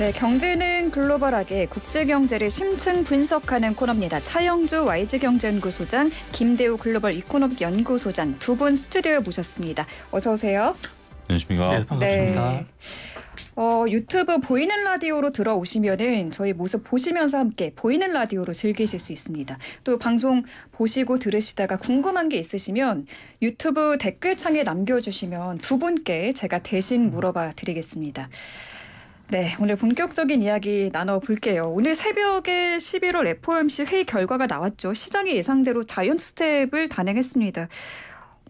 네, 경제는 글로벌하게 국제 경제를 심층 분석하는 코너입니다. 차영주 YG 경제연구소장, 김대우 글로벌 이코노믹 연구소장 두 분 스튜디오에 모셨습니다. 어서 오세요. 안녕하십니까. 네, 반갑습니다. 네. 어, 유튜브 보이는 라디오로 들어오시면은 저희 모습 보시면서 함께 보이는 라디오로 즐기실 수 있습니다. 또 방송 보시고 들으시다가 궁금한 게 있으시면 유튜브 댓글창에 남겨주시면 두 분께 제가 대신 물어봐 드리겠습니다. 네, 오늘 본격적인 이야기 나눠볼게요. 오늘 새벽에 11월 FOMC 회의 결과가 나왔죠. 시장의 예상대로 자이언트 스텝을 단행했습니다.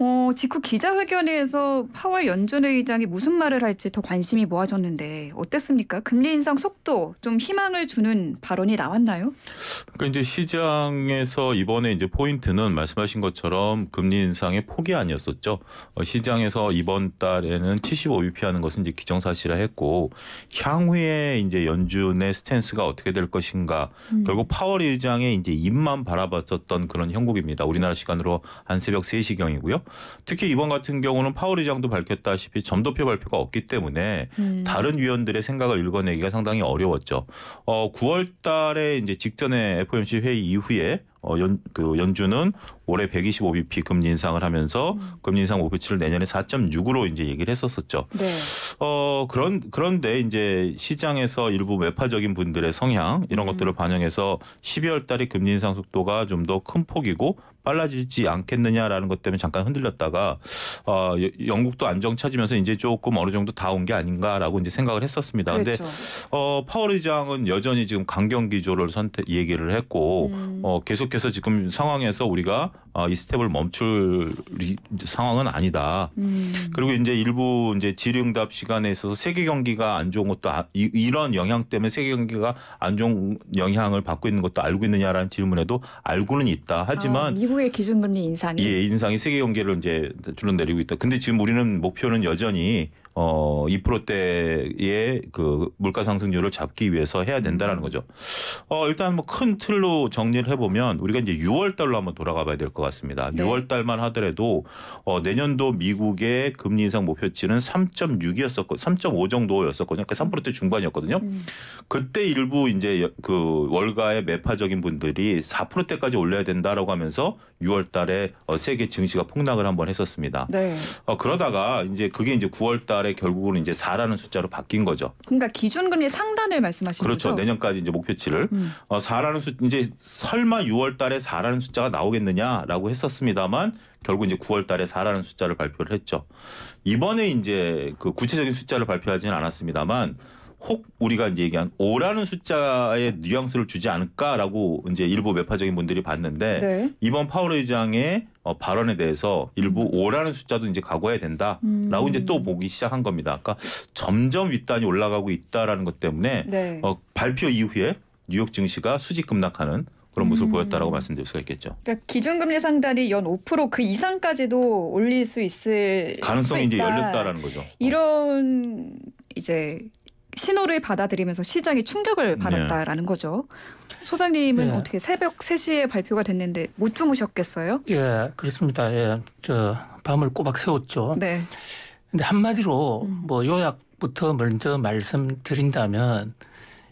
어, 직후 기자회견에서 파월 연준 의장이 무슨 말을 할지 더 관심이 모아졌는데 어땠습니까? 금리 인상 속도 좀 희망을 주는 발언이 나왔나요? 그러니까 이제 시장에서 이번에 이제 포인트는 말씀하신 것처럼 금리 인상의 폭이 아니었었죠. 어, 시장에서 이번 달에는 75bp 하는 것은 이제 기정사실화했고 향후에 이제 연준의 스탠스가 어떻게 될 것인가 음. 결국 파월 의장의 이제 입만 바라봤었던 그런 형국입니다. 우리나라 시간으로 한 새벽 3시경이고요. 특히 이번 같은 경우는 파월 의장도 밝혔다시피 점도표 발표가 없기 때문에 음. 다른 위원들의 생각을 읽어내기가 상당히 어려웠죠. 어, 9월 달에 이제 직전에 FOMC 회의 이후에 어, 연, 그 연준은 올해 125bp 금리 인상을 하면서 음. 금리 인상 목표치를 내년에 4.6으로 이제 얘기를 했었었죠. 네. 어, 그런, 그런데 이제 시장에서 일부 외파적인 분들의 성향 이런 음. 것들을 반영해서 12월 달에 금리 인상 속도가 좀 더 큰 폭이고 빨라지지 않겠느냐라는 것 때문에 잠깐 흔들렸다가 어, 영국도 안정 찾으면서 이제 조금 어느 정도 다 온 게 아닌가라고 이제 생각을 했었습니다. 그런데 그렇죠. 어, 파월 의장은 여전히 지금 강경 기조를 선택 얘기를 했고 음. 어, 계속해서 지금 상황에서 우리가 어, 이 스텝을 멈출 상황은 아니다. 음. 그리고 이제 일부 이제 질의응답 시간에 있어서 세계 경기가 안 좋은 것도 아, 이, 이런 영향 때문에 세계 경기가 안 좋은 영향을 받고 있는 것도 알고 있느냐라는 질문에도 알고는 있다. 아, 하지만 아, 미국의 기준금리 인상이 예 인상이 세계 경기를 이제 줄어 내리고 있다. 근데 지금 우리는 목표는 여전히 어 2%대의 그 물가 상승률을 잡기 위해서 해야 음. 된다라는 거죠. 어 일단 뭐 큰 틀로 정리를 해보면 우리가 이제 6월 달로 한번 돌아가 봐야 될 것 같습니다. 네. 6월 달만 하더라도 어 내년도 미국의 금리 인상 목표치는 3.6이었었고 3.5 정도였었거든요. 그러니까 3%대 중반이었거든요. 음. 그때 일부 이제 그 월가의 매파적인 분들이 4%대까지 올려야 된다라고 하면서 6월 달에 어 세계 증시가 폭락을 한번 했었습니다. 네. 어 그러다가 이제 그게 이제 9월 달에 달에 결국은 이제 4라는 숫자로 바뀐 거죠. 그러니까 기준금리 상단을 말씀하시는 그렇죠. 거죠? 내년까지 이제 목표치를 음. 어, 4라는 숫 이제 설마 6월 달에 4라는 숫자가 나오겠느냐라고 했었습니다만 결국 이제 9월 달에 4라는 숫자를 발표를 했죠. 이번에 이제 그 구체적인 숫자를 발표하지는 않았습니다만 혹 우리가 이제 얘기한 5라는 숫자의 뉘앙스를 주지 않을까라고 이제 일부 매파적인 분들이 봤는데 네. 이번 파월 의장의 어, 발언에 대해서 일부 음. 5라는 숫자도 이제 각오해야 된다라고 음. 이제 또 보기 시작한 겁니다. 아까 그러니까 점점 윗단이 올라가고 있다라는 것 때문에 네. 어, 발표 이후에 뉴욕 증시가 수직 급락하는 그런 모습을 음. 보였다라고 말씀드릴 수가 있겠죠. 그러니까 기준금리 상단이 연 5%그 이상까지도 올릴 수 있을 가능성이 수 이제 열렸다라는 거죠. 어. 이런 이제 신호를 받아들이면서 시장이 충격을 네. 받았다라는 네. 거죠. 소장님은 예. 어떻게 새벽 세시에 발표가 됐는데 못 주무셨겠어요? 예, 그렇습니다. 예. 저 밤을 꼬박 새웠죠. 네. 근데 한마디로 음. 뭐 요약부터 먼저 말씀드린다면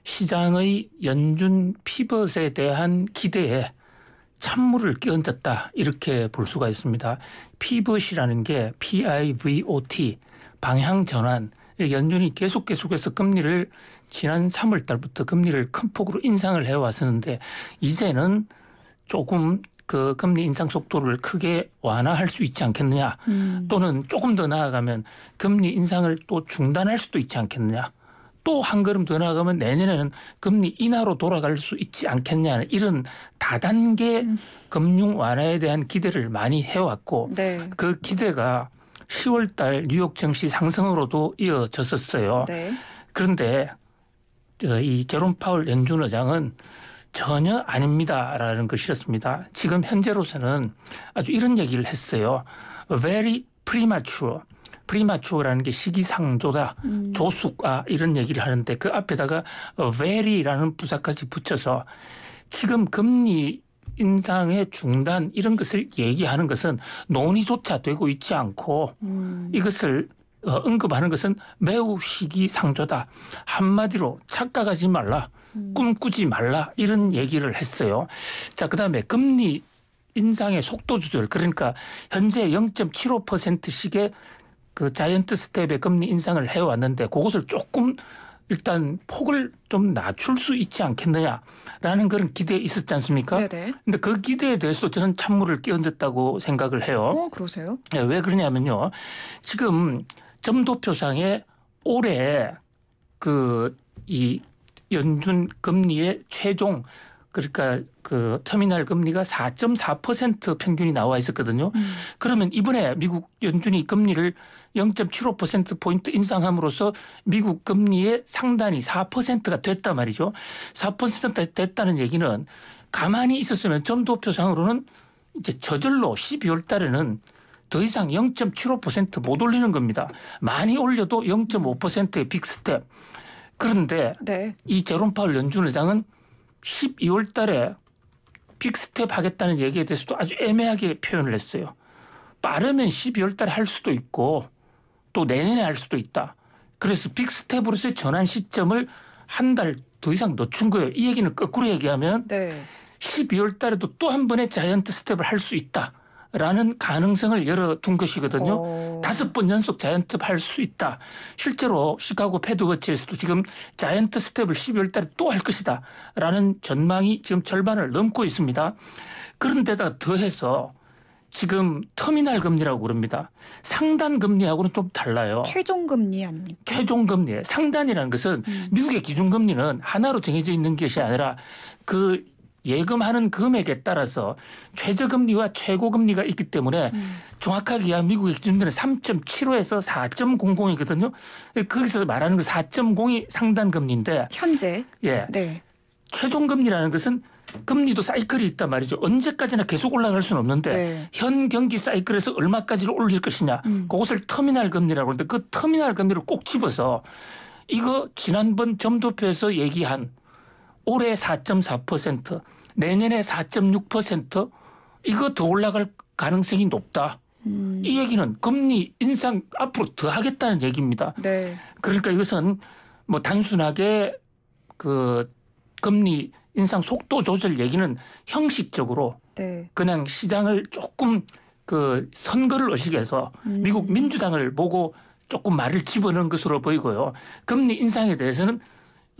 시장의 연준 피벗에 대한 기대에 찬물을 끼얹었다 이렇게 볼 수가 있습니다. 피벗이라는 게 PIVOT 방향 전환 예, 연준이 계속 계속해서 금리를 지난 3월 달부터 금리를 큰 폭으로 인상을 해왔었는데 이제는 조금 그 금리 인상 속도를 크게 완화할 수 있지 않겠느냐 음. 또는 조금 더 나아가면 금리 인상을 또 중단할 수도 있지 않겠느냐 또 한 걸음 더 나아가면 내년에는 금리 인하로 돌아갈 수 있지 않겠냐 이런 다단계 음. 금융 완화에 대한 기대를 많이 해왔고 네. 그 기대가 10월 달 뉴욕 증시 상승으로도 이어졌었어요. 네. 그런데 이 제롬 파울 연준 의장은 전혀 아닙니다라는 것이었습니다. 지금 현재로서는 아주 이런 얘기를 했어요. Very premature. 프리마추어라는 게 시기상조다, 음. 조숙아 이런 얘기를 하는데 그 앞에다가 very라는 부사까지 붙여서 지금 금리 인상의 중단 이런 것을 얘기하는 것은 논의조차 되고 있지 않고 음. 이것을 어, 언급하는 것은 매우 시기상조다. 한마디로 착각하지 말라, 음. 꿈꾸지 말라 이런 얘기를 했어요. 자, 그다음에 금리 인상의 속도 조절 그러니까 현재 0.75%씩의 그 자이언트 스텝의 금리 인상을 해왔는데 그것을 조금 일단 폭을 좀 낮출 수 있지 않겠느냐라는 그런 기대에 있었지 않습니까? 네네. 근데 그 기대에 대해서도 저는 찬물을 끼얹었다고 생각을 해요. 어, 그러세요? 네, 왜 그러냐면요. 지금 점도표상에 올해 그 이 연준 금리의 최종 그러니까 그 터미널 금리가 4.4% 평균이 나와 있었거든요. 음. 그러면 이번에 미국 연준이 금리를 0.75% 포인트 인상함으로써 미국 금리의 상단이 4%가 됐단 말이죠. 4%가 됐다는 얘기는 가만히 있었으면 점도표상으로는 이제 저절로 12월 달에는 더 이상 0.75%못 올리는 겁니다. 많이 올려도 0.5%의 빅스텝. 그런데 네. 이 제롬 파월 연준 의장은 12월 달에 빅스텝 하겠다는 얘기에 대해서도 아주 애매하게 표현을 했어요. 빠르면 12월 달에 할 수도 있고 또 내년에 할 수도 있다. 그래서 빅스텝으로서의 전환 시점을 한 달 더 이상 놓춘 거예요. 이 얘기는 거꾸로 얘기하면 네. 12월 달에도 또 한 번의 자이언트 스텝을 할 수 있다. 라는 가능성을 열어둔 것이거든요. 오. 어. 다섯 번 연속 자이언트 할 수 있다. 실제로 시카고 패드워치에서도 지금 자이언트 스텝을 12월 달에 또 할 것이다. 라는 전망이 지금 절반을 넘고 있습니다. 그런데다 더해서 지금 터미널 금리라고 그럽니다. 상단 금리하고는 좀 달라요. 최종 금리 아닙니까? 최종 금리. 상단이라는 것은 음. 미국의 기준 금리는 하나로 정해져 있는 것이 아니라 그 예금하는 금액에 따라서 최저금리와 최고금리가 있기 때문에 음. 정확하게 미국의 기준들은 3.75에서 4.00이거든요. 거기서 말하는 그 4.0이 상단금리인데 현재 예 네. 최종금리라는 것은 금리도 사이클이 있단 말이죠. 언제까지나 계속 올라갈 수는 없는데 네. 현 경기 사이클에서 얼마까지를 올릴 것이냐. 음. 그것을 터미널 금리라고 하는데 그 터미널 금리를 꼭 집어서 이거 지난번 점도표에서 얘기한 올해 4.4%, 내년에 4.6% 이거 더 올라갈 가능성이 높다. 음. 이 얘기는 금리 인상 앞으로 더 하겠다는 얘기입니다. 네. 그러니까 이것은 뭐 단순하게 그 금리 인상 속도 조절 얘기는 형식적으로 네. 그냥 시장을 조금 그 선거를 의식해서 음. 미국 민주당을 보고 조금 말을 집어넣은 것으로 보이고요. 금리 인상에 대해서는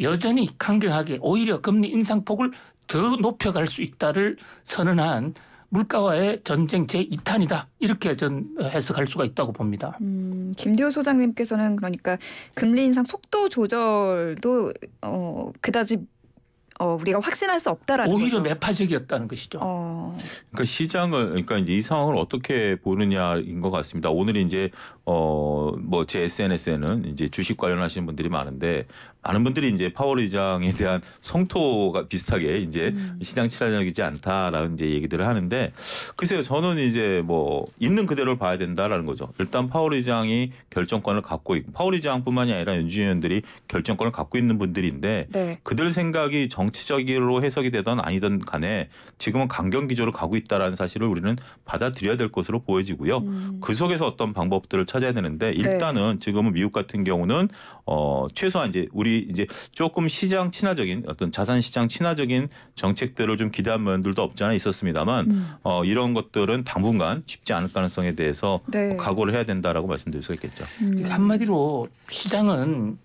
여전히 강경하게 오히려 금리 인상폭을 더 높여갈 수 있다를 선언한 물가와의 전쟁 제2탄이다. 이렇게 전 해석할 수가 있다고 봅니다. 음, 김대호 소장님께서는 그러니까 금리 인상 속도 조절도 어, 그다지 어, 우리가 확신할 수 없다라는 오히려 거죠. 매파적이었다는 것이죠. 어... 그러니까 시장을 그러니까 이제 이 상황을 어떻게 보느냐인 것 같습니다. 오늘 이제 어, 뭐 제 SNS에는 이제 주식 관련하시는 분들이 많은데 많은 분들이 이제 파월 의장에 대한 성토가 비슷하게 이제 음. 시장 친화적이지 않다라는 이제 얘기들을 하는데 글쎄요 저는 이제 뭐 있는 그대로 봐야 된다라는 거죠. 일단 파월 의장이 결정권을 갖고 있고 파월 의장뿐만이 아니라 연준위원들이 결정권을 갖고 있는 분들인데 네. 그들 생각이 정치적으로 해석이 되던 아니던 간에 지금은 강경 기조를 가고 있다라는 사실을 우리는 받아들여야 될 것으로 보여지고요. 음. 그 속에서 어떤 방법들을 찾 찾아야 되는데 네. 일단은 네. 지금은 미국 같은 경우는 어 최소한 이제 우리 이제 조금 시장 친화적인 어떤 자산 시장 친화적인 정책들을 좀 기대한 면들도 없지 않아 있었습니다만 음. 어 이런 것들은 당분간 쉽지 않을 가능성에 대해서 네. 뭐 각오를 해야 된다라고 말씀드릴 수 있겠죠. 음. 한마디로 시장은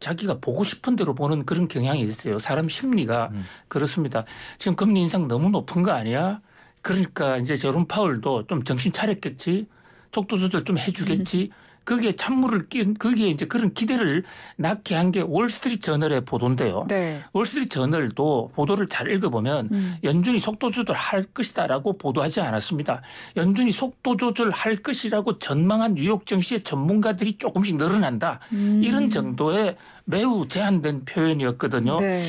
자기가 보고 싶은 대로 보는 그런 경향이 있어요. 사람 심리가 음. 그렇습니다. 지금 금리 인상 너무 높은 거 아니야? 그러니까 이제 저런 파울도좀 정신 차렸겠지. 속도 조절 좀 해주겠지. 거기에 음. 찬물을 끼운 거기에 이제 그런 기대를 낳게 한 게 월스트리트 저널의 보도인데요. 네. 월스트리트 저널도 보도를 잘 읽어보면 음. 연준이 속도 조절할 것이다라고 보도하지 않았습니다. 연준이 속도 조절할 것이라고 전망한 뉴욕 증시의 전문가들이 조금씩 늘어난다. 음. 이런 정도의 매우 제한된 표현이었거든요. 네.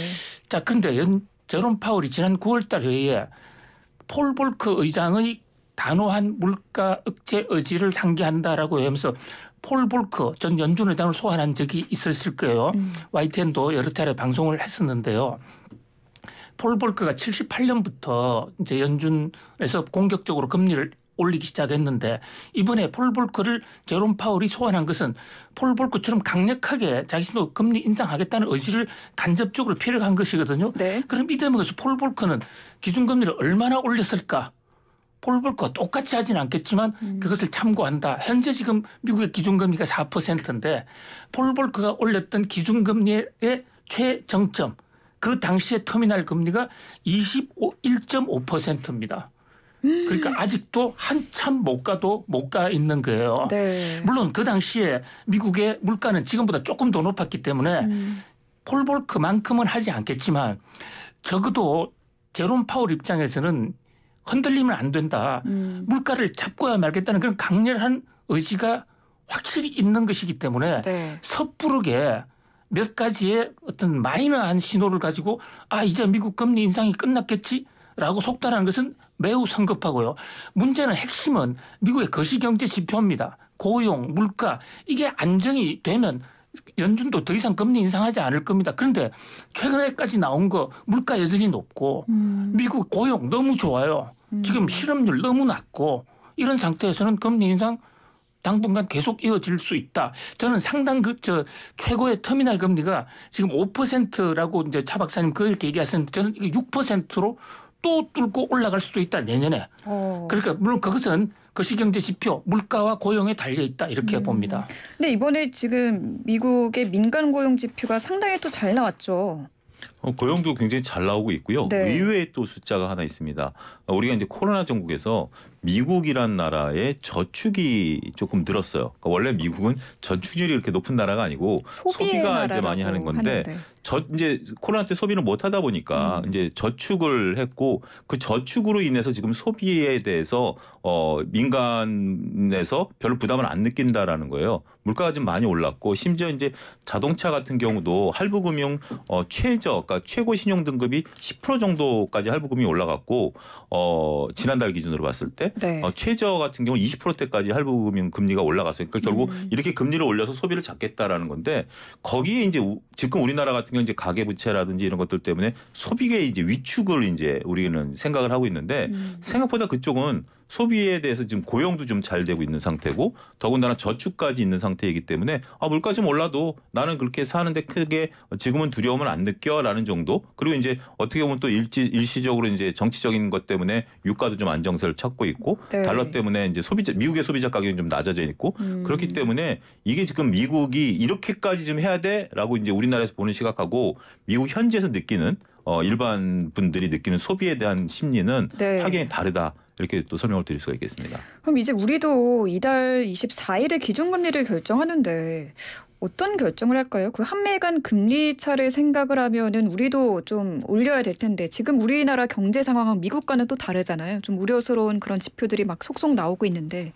자, 그런데 연, 저론 파월이 지난 9월달 회의에 폴 볼크 의장의 단호한 물가 억제 의지를 상기한다라고 하면서 폴 볼크 전 연준 의장을 소환한 적이 있었을 거예요. 음. YTN도 여러 차례 방송을 했었는데요. 폴 볼크가 78년부터 이제 연준에서 공격적으로 금리를 올리기 시작했는데 이번에 폴 볼크를 제롬 파울이 소환한 것은 폴 볼크처럼 강력하게 자신도 금리 인상하겠다는 의지를 간접적으로 피력한 것이거든요. 네. 그럼 이대목에서 폴 볼크는 기준금리를 얼마나 올렸을까? 꼴불거 똑같이 하진 않겠지만 음. 그것을 참고한다. 현재 지금 미국의 기준금리가 4%인데 폴볼크가 올렸던 기준금리의 최정점 그 당시의 터미널 금리가 21.5%입니다. 그러니까 음. 아직도 한참 못 가도 못 가 있는 거예요. 네. 물론 그 당시에 미국의 물가는 지금보다 조금 더 높았기 때문에 음. 폴볼크만큼은 하지 않겠지만 적어도 제롬 파울 입장에서는 흔들리면 안 된다. 음. 물가를 잡고야 말겠다는 그런 강렬한 의지가 확실히 있는 것이기 때문에 네. 섣부르게 몇 가지의 어떤 마이너한 신호를 가지고 아 이제 미국 금리 인상이 끝났겠지 라고 속단하는 것은 매우 성급하고요. 문제는 핵심은 미국의 거시경제 지표입니다. 고용, 물가 이게 안정이 되면 연준도 더 이상 금리 인상하지 않을 겁니다. 그런데 최근에까지 나온 거 물가 여전히 높고 음. 미국 고용 너무 좋아요. 음. 지금 실업률 너무 낮고 이런 상태에서는 금리 인상 당분간 계속 이어질 수 있다. 저는 상당 그저 최고의 터미널 금리가 지금 5%라고 이제 차 박사님 그렇게 얘기하셨는데 저는 6%로 또 뚫고 올라갈 수도 있다 내년에. 어. 그러니까 물론 그것은 거시경제 지표 물가와 고용에 달려 있다 이렇게 음. 봅니다. 근데 이번에 지금 미국의 민간 고용 지표가 상당히 또 잘 나왔죠. 고용도 어, 그 굉장히 잘 나오고 있고요. 네. 의외의 또 숫자가 하나 있습니다. 어, 우리가 이제 코로나 전국에서 미국이란 나라의 저축이 조금 늘었어요. 그러니까 원래 미국은 저축률이 이렇게 높은 나라가 아니고 소비가 이제 많이 하는 건데 데저 이제 코로나 때 소비를 못 하다 보니까 음. 이제 저축을 했고 그 저축으로 인해서 지금 소비에 대해서 어 민간에서 별로 부담을 안 느낀다라는 거예요. 물가가 좀 많이 올랐고 심지어 이제 자동차 같은 경우도 할부금융 어 최저가 그러니까 그러니까 최고 신용 등급이 10% 정도까지 할부금이 올라갔고 어 지난달 기준으로 봤을 때 네. 어, 최저 같은 경우 20%대까지 할부금 금리가 올라갔어요. 그러니까 결국 음. 이렇게 금리를 올려서 소비를 잡겠다라는 건데 거기에 이제 우, 지금 우리나라 같은 경우 이제 가계 부채라든지 이런 것들 때문에 소비계 이제 위축을 이제 우리는 생각을 하고 있는데 음. 생각보다 그쪽은 소비에 대해서 지금 고용도 좀 잘 되고 있는 상태고 더군다나 저축까지 있는 상태이기 때문에 아 물가 좀 올라도 나는 그렇게 사는데 크게 지금은 두려움을 안 느껴라는 정도 그리고 이제 어떻게 보면 또 일시 일시적으로 이제 정치적인 것 때문에 유가도 좀 안정세를 찾고 있고 네. 달러 때문에 이제 소비자 미국의 소비자 가격이 좀 낮아져 있고 음. 그렇기 때문에 이게 지금 미국이 이렇게까지 좀 해야 돼라고 이제 우리나라에서 보는 시각하고 미국 현지에서 느끼는 어 일반 분들이 느끼는 소비에 대한 심리는 네. 확연히 다르다. 이렇게 또 설명을 드릴 수가 있겠습니다. 그럼 이제 우리도 이달 24일에 기준금리를 결정하는데 어떤 결정을 할까요? 그 한미간 금리 차를 생각을 하면은 우리도 좀 올려야 될 텐데 지금 우리나라 경제 상황은 미국과는 또 다르잖아요. 좀 우려스러운 그런 지표들이 막 속속 나오고 있는데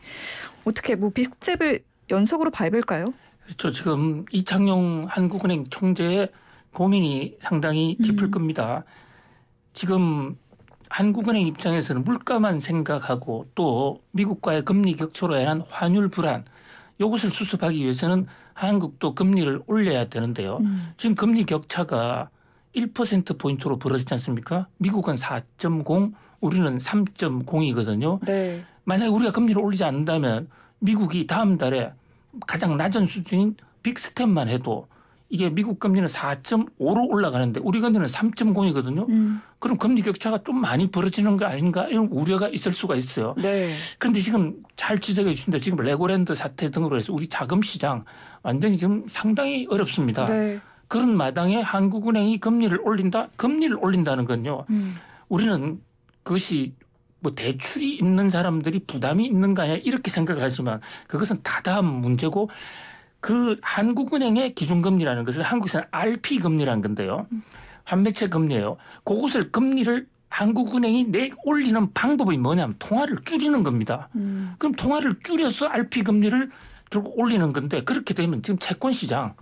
어떻게 뭐 빅스텝을 연속으로 밟을까요? 그렇죠. 지금 이창용 한국은행 총재의 고민이 상당히 깊을 음. 겁니다. 지금 한국은행 입장에서는 물가만 생각하고 또 미국과의 금리 격차로 인한 환율 불안 이것을 수습하기 위해서는 한국도 금리를 올려야 되는데요. 음. 지금 금리 격차가 1%포인트로 벌어지지 않습니까? 미국은 4.0, 우리는 3.0이거든요. 네. 만약에 우리가 금리를 올리지 않는다면 미국이 다음 달에 가장 낮은 수준인 빅스텝만 해도 이게 미국 금리는 4.5로 올라가는데 우리 금리는 3.0이거든요. 음. 그럼 금리 격차가 좀 많이 벌어지는 거 아닌가 이런 우려가 있을 수가 있어요. 네. 그런데 지금 잘 지적해 주신 데 지금 레고랜드 사태 등으로 해서 우리 자금 시장 완전히 지금 상당히 어렵습니다. 네. 그런 마당에 한국은행이 금리를 올린다, 금리를 올린다는 건요. 음. 우리는 그것이 뭐 대출이 있는 사람들이 부담이 있는가 이렇게 생각을 하지만 그것은 다다음 문제고 그 한국은행의 기준금리라는 것은 한국에서는 RP 금리라는 건데요. 환매체 금리예요. 그것을 금리를 한국은행이 내 올리는 방법이 뭐냐면 통화를 줄이는 겁니다. 음. 그럼 통화를 줄여서 RP 금리를 결국 올리는 건데 그렇게 되면 지금 채권 시장,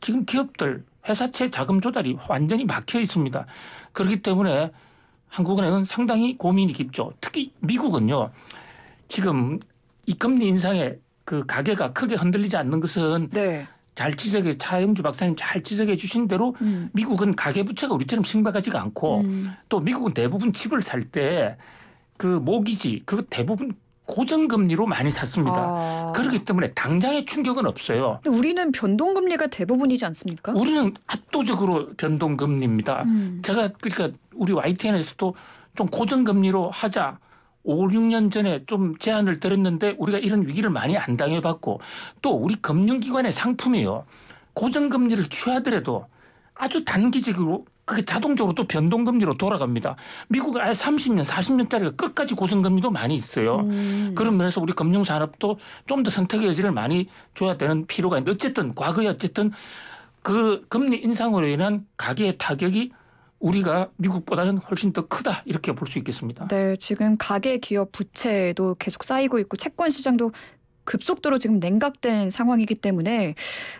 지금 기업들 회사채 자금 조달이 완전히 막혀 있습니다. 그렇기 때문에 한국은행은 상당히 고민이 깊죠. 특히 미국은요. 지금 이 금리 인상에 그 가게가 크게 흔들리지 않는 것은 네. 잘 지적해 차영주 박사님 잘 지적해 주신 대로 음. 미국은 가계 부채가 우리처럼 심각하지가 않고 음. 또 미국은 대부분 집을 살 때 그 모기지 그 대부분 고정금리로 많이 샀습니다. 아. 그렇기 때문에 당장의 충격은 없어요. 우리는 변동금리가 대부분이지 않습니까? 우리는 압도적으로 변동금리입니다. 음. 제가 그러니까 우리 YTN에서도 좀 고정금리로 하자 5, 6년 전에 좀 제안을 드렸는데 우리가 이런 위기를 많이 안 당해봤고 또 우리 금융기관의 상품이요. 고정금리를 취하더라도 아주 단기적으로 그게 자동적으로 또 변동금리로 돌아갑니다. 미국은 아예 30년, 40년짜리가 끝까지 고정금리도 많이 있어요. 음. 그런 면에서 우리 금융산업도 좀 더 선택의 여지를 많이 줘야 되는 필요가 있는데 어쨌든 과거에 어쨌든 그 금리 인상으로 인한 가계의 타격이 우리가 미국보다는 훨씬 더 크다 이렇게 볼 수 있겠습니다. 네, 지금 가계 기업 부채도 계속 쌓이고 있고 채권 시장도 급속도로 지금 냉각된 상황이기 때문에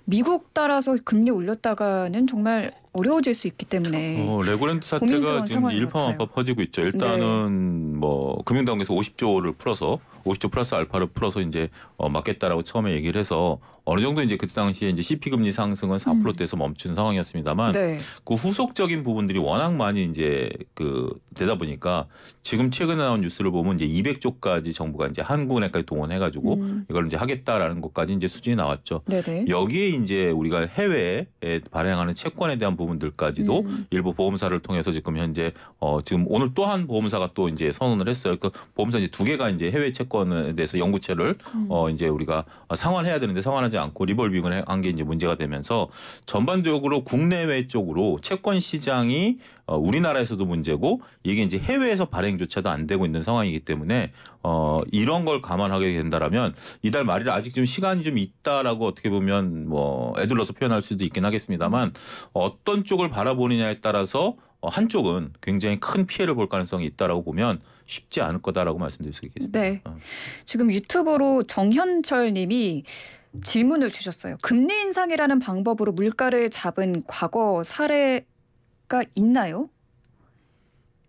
미국 따라서 금리 올렸다가는 정말 어려워질 수 있기 때문에 어, 레고랜드 사태가 지금 일파만파 퍼지고 있죠. 일단은 네. 뭐 금융당국에서 50조를 풀어서 50조 플러스 알파를 풀어서 이제 어, 막겠다라고 처음에 얘기를 해서 어느 정도 이제 그때 당시에 이제 CP 금리 상승은 4%대에서 음. 멈춘 상황이었습니다만 네. 그 후속적인 부분들이 워낙 많이 이제 그 되다 보니까 지금 최근에 나온 뉴스를 보면 이제 200조까지 정부가 이제 한국은행까지 동원해 가지고 음. 이걸 이제 하겠다라는 것까지 이제 수준이 나왔죠. 네네. 여기에 이제 우리가 해외에 발행하는 채권에 대한 부분들까지도 음. 일부 보험사를 통해서 지금 현재 어 지금 오늘 또한 보험사가 또 이제 선언을 했어요. 그 보험사 이제 두 개가 이제 해외 채권에 대해서 연구체를 음. 어 이제 우리가 상환해야 되는데 상환하지 하지 않고 리볼빙을 한게 이제 문제가 되면서 전반적으로 국내외 쪽으로 채권 시장이 어, 우리나라에서도 문제고 이게 이제 해외에서 발행조차도 안 되고 있는 상황이기 때문에 어, 이런 걸 감안하게 된다라면 이달 말이라 아직 좀 시간이 좀 있다라고 어떻게 보면 뭐애들러서 표현할 수도 있긴 하겠습니다만 어떤 쪽을 바라보느냐에 따라서 어, 한쪽은 굉장히 큰 피해를 볼 가능성이 있다라고 보면 쉽지 않을 거다라고 말씀드릴 수 있겠습니다. 네. 어. 지금 유튜버로 정현철 님이 질문을 주셨어요. 금리 인상이라는 방법으로 물가를 잡은 과거 사례가 있나요?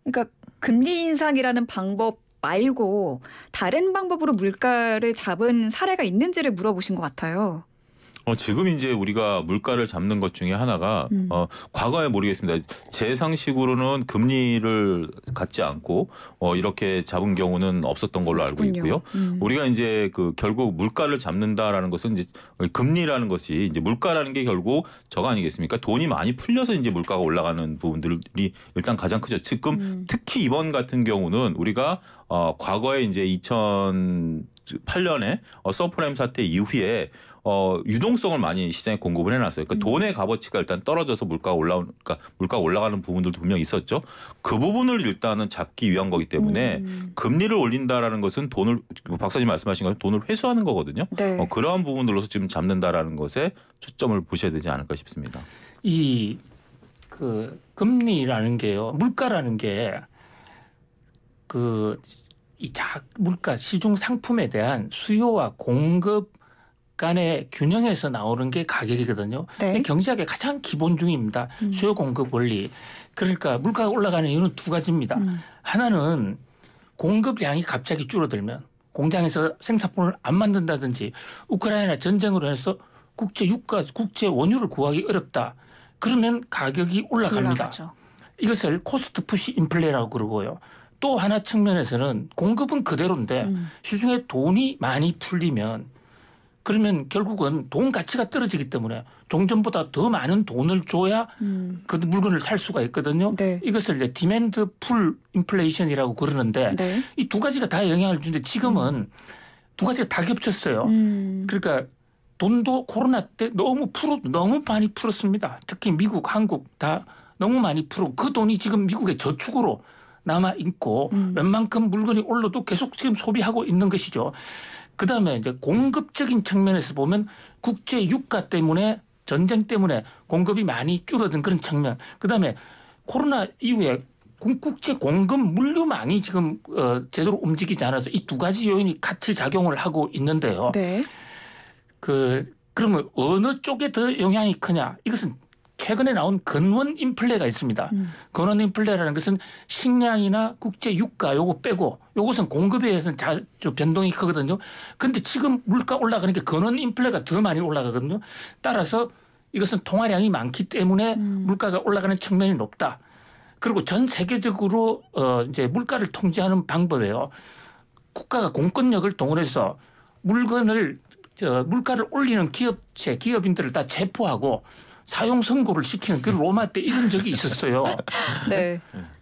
그러니까 금리 인상이라는 방법 말고 다른 방법으로 물가를 잡은 사례가 있는지를 물어보신 것 같아요. 어, 지금 이제 우리가 물가를 잡는 것 중에 하나가 음. 어, 과거에 모르겠습니다. 제 상식으로는 금리를 갖지 않고 어, 이렇게 잡은 경우는 없었던 걸로 알고 그군요 있고요. 음. 우리가 이제 그 결국 물가를 잡는다라는 것은 이제 금리라는 것이 이제 물가라는 게 결국 저거 아니겠습니까? 돈이 많이 풀려서 이제 물가가 올라가는 부분들이 일단 가장 크죠. 지금 음. 특히 이번 같은 경우는 우리가 어, 과거에 이제 2000 2 8년에 어, 서프라임 사태 이후에 어, 유동성을 많이 시장에 공급을 해놨어요. 그러니까 음. 돈의 값어치가 일단 떨어져서 물가가 올라오 그러니까 물가 올라가는 부분들도 분명 있었죠. 그 부분을 일단은 잡기 위한 거기 때문에 음. 금리를 올린다라는 것은 돈을 뭐 박사님 말씀하신 것처럼 돈을 회수하는 거거든요. 네. 어, 그러한 부분들로서 지금 잡는다라는 것에 초점을 보셔야 되지 않을까 싶습니다. 이 그 금리라는 게요, 물가라는 게그 이 자, 물가 시중 상품에 대한 수요와 공급 간의 균형에서 나오는 게 가격이거든요. 네. 경제학의 가장 기본 중입니다. 음. 수요 공급 원리. 그러니까 물가가 올라가는 이유는 두 가지입니다. 음. 하나는 공급량이 갑자기 줄어들면 공장에서 생산품을 안 만든다든지 우크라이나 전쟁으로 해서 국제 유가, 국제 원유를 구하기 어렵다. 그러면 가격이 올라갑니다. 올라가죠. 이것을 코스트 푸시 인플레라고 그러고요. 또 하나 측면에서는 공급은 그대로인데 음. 시중에 돈이 많이 풀리면 그러면 결국은 돈 가치가 떨어지기 때문에 종전보다 더 많은 돈을 줘야 음. 그 물건을 살 수가 있거든요. 네. 이것을 이제 디맨드 풀 인플레이션이라고 그러는데 네. 이두 가지가 다 영향을 주는데 지금은 음. 두 가지가 다 겹쳤어요. 음. 그러니까 돈도 코로나 때 너무 풀어 너무 많이 풀었습니다. 특히 미국, 한국 다 너무 많이 풀어 그 돈이 지금 미국의 저축으로 남아 있고 음. 웬만큼 물건이 올라도 계속 지금 소비하고 있는 것이죠. 그다음에 이제 공급적인 측면에서 보면 국제 유가 때문에 전쟁 때문에 공급이 많이 줄어든 그런 측면. 그다음에 코로나 이후에 국제 공급 물류망이 지금 어, 제대로 움직이지 않아서 이 두 가지 요인이 같이 작용을 하고 있는데요. 네. 그 그러면 어느 쪽에 더 영향이 크냐? 이것은 최근에 나온 근원 인플레가 있습니다. 음. 근원 인플레라는 것은 식량이나 국제 유가 요거 빼고 요것은 공급에 의해서 자, 좀 변동이 크거든요. 근데 지금 물가 올라가니까 근원 인플레가 더 많이 올라가거든요. 따라서 이것은 통화량이 많기 때문에 음. 물가가 올라가는 측면이 높다. 그리고 전 세계적으로 어 이제 물가를 통제하는 방법이에요. 국가가 공권력을 동원해서 물건을 저 물가를 올리는 기업체 기업인들을 다 체포하고 사용 선고를 시키는 그 로마 때 이런 적이 있었어요. 네.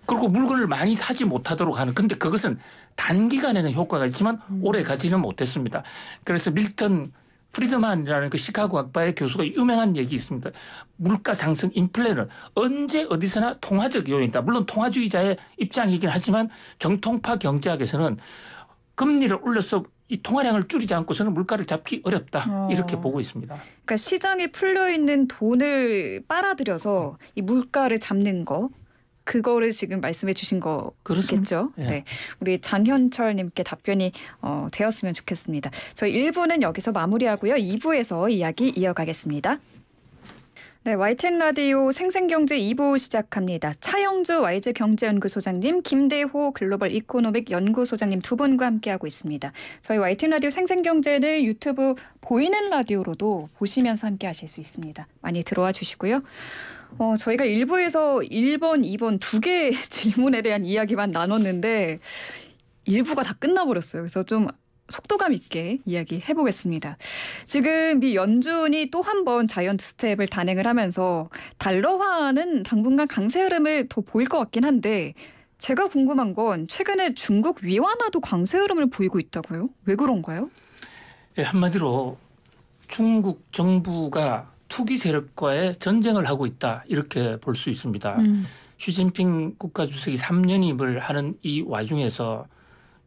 그리고 물건을 많이 사지 못하도록 하는. 근데 그것은 단기간에는 효과가 있지만 오래 가지는 못했습니다. 그래서 밀턴 프리드만이라는 그 시카고 학파의 교수가 유명한 얘기 있습니다. 물가 상승 인플레는 언제 어디서나 통화적 요인이다. 물론 통화주의자의 입장이긴 하지만 정통파 경제학에서는 금리를 올려서 이 통화량을 줄이지 않고서는 물가를 잡기 어렵다 어. 이렇게 보고 있습니다. 그러니까 시장에 풀려 있는 돈을 빨아들여서 이 물가를 잡는 거 그거를 지금 말씀해 주신 거겠죠. 예. 네. 우리 장현철 님께 답변이 어, 되었으면 좋겠습니다. 저희 1부는 여기서 마무리하고요. 2부에서 이야기 이어가겠습니다. 네, 와이 n 라디오 생생경제 2부 시작합니다. 차영주 와이즈 경제연구소장님, 김대호 글로벌 이코노믹 연구소장님 두 분과 함께하고 있습니다. 저희 와이 n 라디오 생생경제는 유튜브 보이는 라디오로도 보시면서 함께하실 수 있습니다. 많이 들어와 주시고요. 어, 저희가 1부에서 1번, 2번 두 개의 질문에 대한 이야기만 나눴는데 1부가다 끝나버렸어요. 그래서 좀 속도감 있게 이야기해 보겠습니다. 지금 미 연준이 또 한 번 자이언트 스텝을 단행을 하면서 달러화는 당분간 강세 흐름을 더 보일 것 같긴 한데 제가 궁금한 건 최근에 중국 위안화도 강세 흐름을 보이고 있다고요? 왜 그런가요? 예, 한마디로 중국 정부가 투기 세력과의 전쟁을 하고 있다 이렇게 볼 수 있습니다. 음. 시진핑 국가주석이 3년임을 하는 이 와중에서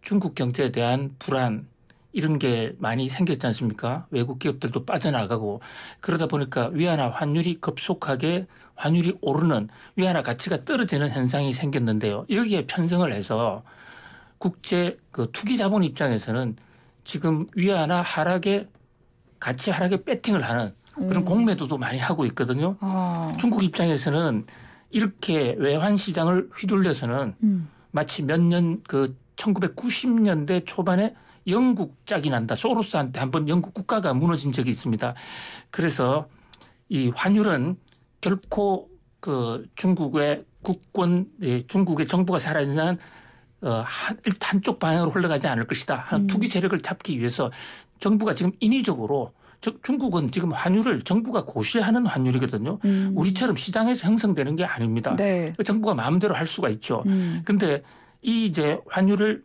중국 경제에 대한 불안 이런 게 많이 생겼지 않습니까? 외국 기업들도 빠져나가고 그러다 보니까 위안화 환율이 급속하게 환율이 오르는 위안화 가치가 떨어지는 현상이 생겼는데요. 여기에 편성을 해서 국제 그 투기 자본 입장에서는 지금 위안화 하락에 가치 하락에 배팅을 하는 그런 음. 공매도도 많이 하고 있거든요. 아. 중국 입장에서는 이렇게 외환 시장을 휘둘려서는 음. 마치 몇년그 1990년대 초반에 영국 짝이 난다. 소로스한테 한번 영국 국가가 무너진 적이 있습니다. 그래서 이 환율은 결코 그 중국의 국권, 예, 중국의 정부가 살아있는 어, 한, 쪽 방향으로 흘러가지 않을 것이다. 한 음. 투기 세력을 잡기 위해서 정부가 지금 인위적으로 즉 중국은 지금 환율을 정부가 고시하는 환율이거든요. 음. 우리처럼 시장에서 형성되는 게 아닙니다. 네. 그 정부가 마음대로 할 수가 있죠. 음. 근데 이제 환율을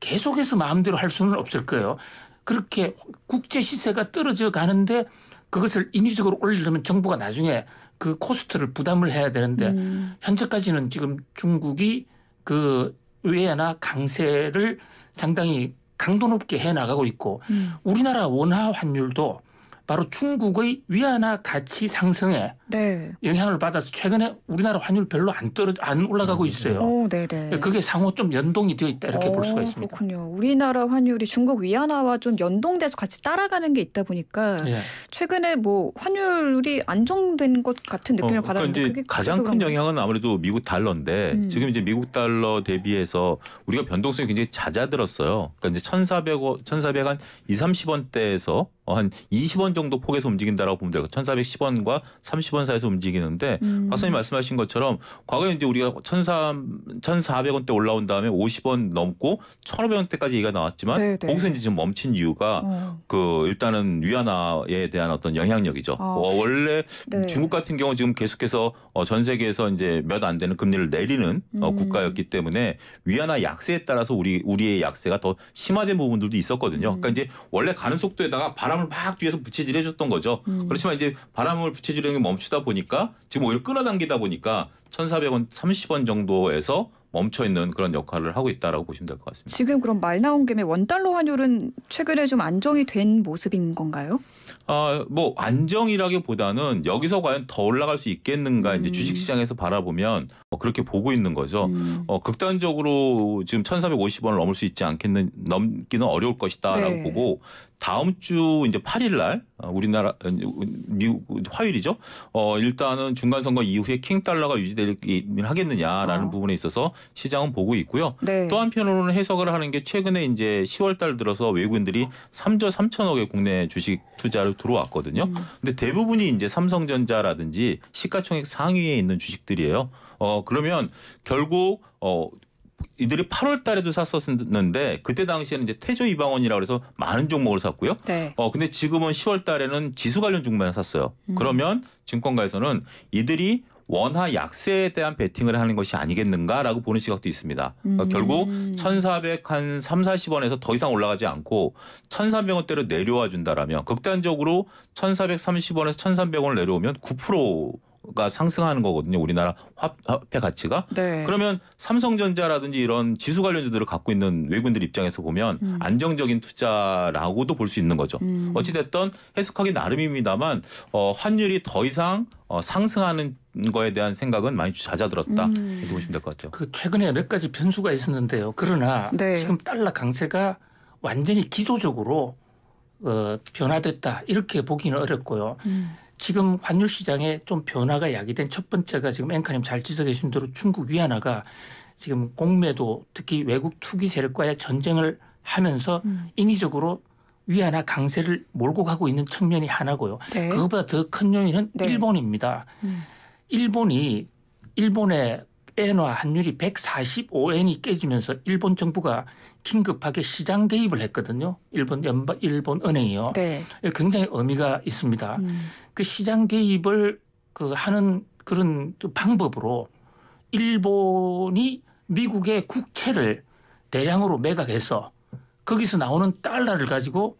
계속해서 마음대로 할 수는 없을 거예요. 그렇게 국제 시세가 떨어져 가는데 그것을 인위적으로 올리려면 정부가 나중에 그 코스트를 부담을 해야 되는데 음. 현재까지는 지금 중국이 그 외화나 강세를 상당히 강도 높게 해 나가고 있고 음. 우리나라 원화 환율도 바로 중국의 위안화 가치 상승에 네. 영향을 받아서 최근에 우리나라 환율 별로 안 떨어 안 올라가고 음, 네. 있어요. 오, 어, 네네. 그게 상호 좀 연동이 되어 있다 이렇게 오, 어, 볼 수가 있습니다. 그렇군요. 우리나라 환율이 중국 위안화와 좀 연동돼서 같이 따라가는 게 있다 보니까 예. 최근에 뭐 환율이 안정된 것 같은 어, 느낌을 어, 그러니까 받았는데 가장 큰 영향은 아무래도 미국 달러인데 음. 지금 이제 미국 달러 대비해서 우리가 변동성이 굉장히 잦아들었어요. 그러니까 이제 1,400 1,400한 2, 30원대에서 어, 한 20원 정도 폭에서 움직인다라고 보면 돼요. 1,410원과 30원 사이에서 움직이는데 음. 박사님 말씀하신 것처럼 과거에 이제 우리가 1,300, 1,400원대 올라온 다음에 50원 넘고 1,500원대까지 얘기가 나왔지만 네, 네. 거기서 이제 지금 멈춘 이유가 어. 그 일단은 위안화에 대한 어떤 영향력이죠. 아. 어, 원래 네. 중국 같은 경우 지금 계속해서 어, 전 세계에서 이제 몇 안 되는 금리를 내리는 어, 음. 어, 국가였기 때문에 위안화 약세에 따라서 우리 우리의 약세가 더 심화된 부분들도 있었거든요. 음. 그러니까 이제 원래 가는 속도에다가 바람 바람을 막 뒤에서 부채질 해줬던 거죠. 음. 그렇지만 이제 바람을 부채질하는 게 멈추다 보니까 지금 오히려 끌어당기다 보니까 1,400원, 30원 정도에서 멈춰 있는 그런 역할을 하고 있다라고 보시면 될 것 같습니다. 지금 그럼 말 나온 김에 원달러 환율은 최근에 좀 안정이 된 모습인 건가요? 아, 뭐 안정이라기보다는 여기서 과연 더 올라갈 수 있겠는가 음. 이제 주식 시장에서 바라보면 뭐 그렇게 보고 있는 거죠. 음. 어, 극단적으로 지금 1,450원을 넘을 수 있지 않겠는 넘기는 어려울 것이다라고 네. 보고 다음 주 이제 8일 날 어, 우리나라 어, 미국 화요일이죠. 어 일단은 중간 선거 이후에 킹 달러가 유지되긴 하겠느냐라는 어. 부분에 있어서 시장은 보고 있고요. 네. 또 한편으로는 해석을 하는 게 최근에 이제 10월 달 들어서 외국인들이 3조 3천억의 국내 주식 투자를 들어왔거든요. 음. 근데 대부분이 이제 삼성전자라든지 시가총액 상위에 있는 주식들이에요. 어 그러면 결국 어 이들이 8월 달에도 샀었는데 그때 당시에는 이제 태조 이방원이라 그래서 많은 종목을 샀고요. 네. 어 근데 지금은 10월 달에는 지수 관련 종목만 샀어요. 음. 그러면 증권가에서는 이들이 원화 약세에 대한 베팅을 하는 것이 아니겠는가라고 보는 시각도 있습니다. 그러니까 음. 결국 1,400한 3, 40원에서 더 이상 올라가지 않고 1,300원대로 내려와 준다라면 극단적으로 1,430원에서 1,300원을 내려오면 9%가 상승하는 거거든요. 우리나라 화폐 가치가. 네. 그러면 삼성전자라든지 이런 지수 관련주들을 갖고 있는 외국인들 입장에서 보면 음. 안정적인 투자라고도 볼 수 있는 거죠. 음. 어찌 됐든 해석하기 나름입니다만 어, 환율이 더 이상 어, 상승하는 거에 대한 생각은 많이 잦아들었다 음. 이렇게 보시면 될 것 같아요. 그 최근에 몇 가지 변수가 있었는데요. 그러나 네. 지금 달러 강세가 완전히 기조적으로 어, 변화됐다 이렇게 보기는 어렵고요. 음. 지금 환율 시장에 좀 변화가 야기된 첫 번째가 지금 앵커님 잘 지적해 주신 대로 중국 위안화가 지금 공매도 특히 외국 투기 세력과의 전쟁을 하면서 음. 인위적으로 위안화 강세를 몰고 가고 있는 측면이 하나고요. 네. 그것보다 더 큰 요인은 네. 일본입니다. 음. 일본이 일본의 엔화 환율이 145엔이 깨지면서 일본 정부가 긴급하게 시장 개입을 했거든요. 일본 연방 일본 은행이요. 네. 예, 굉장히 의미가 있습니다. 음. 그 시장 개입을 그 하는 그런 방법으로 일본이 미국의 국채를 대량으로 매각해서 거기서 나오는 달러를 가지고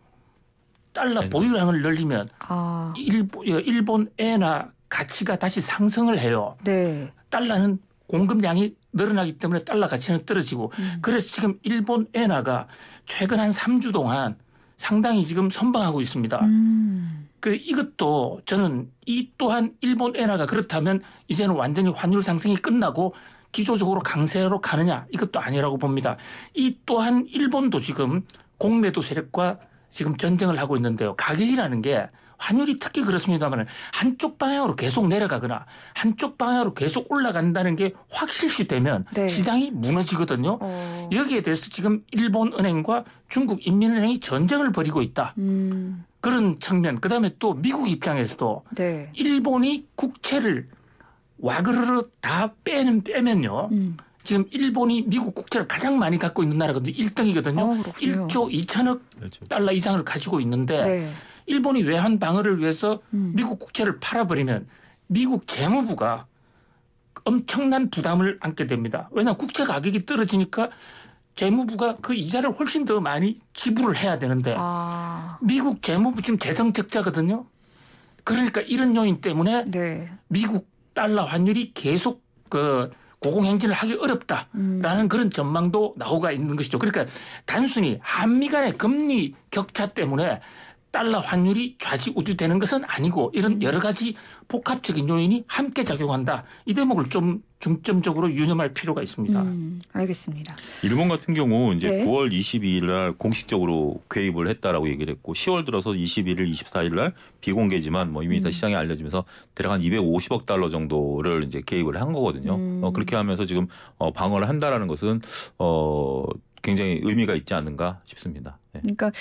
달러 네. 보유량을 늘리면 아. 일본, 예, 일본에나 가치가 다시 상승을 해요. 네. 달러는 공급량이 늘어나기 때문에 달러 가치는 떨어지고 음. 그래서 지금 일본 엔화가 최근 한 3주 동안 상당히 지금 선방하고 있습니다. 음. 그 이것도 저는 이 또한 일본 엔화가 그렇다면 이제는 완전히 환율 상승이 끝나고 기조적으로 강세로 가느냐 이것도 아니라고 봅니다. 이 또한 일본도 지금 공매도 세력과 지금 전쟁을 하고 있는데요. 가격이라는 게 환율이 특히 그렇습니다만 한쪽 방향으로 계속 내려가거나 한쪽 방향으로 계속 올라간다는 게 확실시 되면 네. 시장이 무너지거든요. 어. 여기에 대해서 지금 일본 은행과 중국 인민은행이 전쟁을 벌이고 있다. 음. 그런 측면. 그다음에 또 미국 입장에서도 네. 일본이 국채를 와그르르 다 빼는 빼면요. 음. 지금 일본이 미국 국채를 가장 많이 갖고 있는 나라거든요 1등이거든요. 어, 1조 2천억 그렇죠. 달러 이상을 가지고 있는데 네. 일본이 외환 방어를 위해서 음. 미국 국채를 팔아버리면 미국 재무부가 엄청난 부담을 안게 됩니다. 왜냐 면 국채 가격이 떨어지니까 재무부가 그 이자를 훨씬 더 많이 지불을 해야 되는데 아. 미국 재무부 지금 재정 적자거든요. 그러니까 이런 요인 때문에 네. 미국 달러 환율이 계속 그 고공행진을 하기 어렵다라는 음. 그런 전망도 나오가 있는 것이죠. 그러니까 단순히 한미 간의 금리 격차 때문에 달러 환율이 좌지우지되는 것은 아니고 이런 음. 여러 가지 복합적인 요인이 함께 작용한다. 이 대목을 좀 중점적으로 유념할 필요가 있습니다. 음, 알겠습니다. 일본 같은 경우 이제 네. 9월 22일 날 공식적으로 개입을 했다라고 얘기를 했고 10월 들어서 21일, 24일 날 비공개지만 뭐 이미 음. 다 시장에 알려지면서 대략 한 250억 달러 정도를 이제 개입을 한 거거든요. 어, 음. 어, 그렇게 하면서 지금 어, 방어를 한다라는 것은 어, 굉장히 의미가 있지 않는가 싶습니다. 네. 그러니까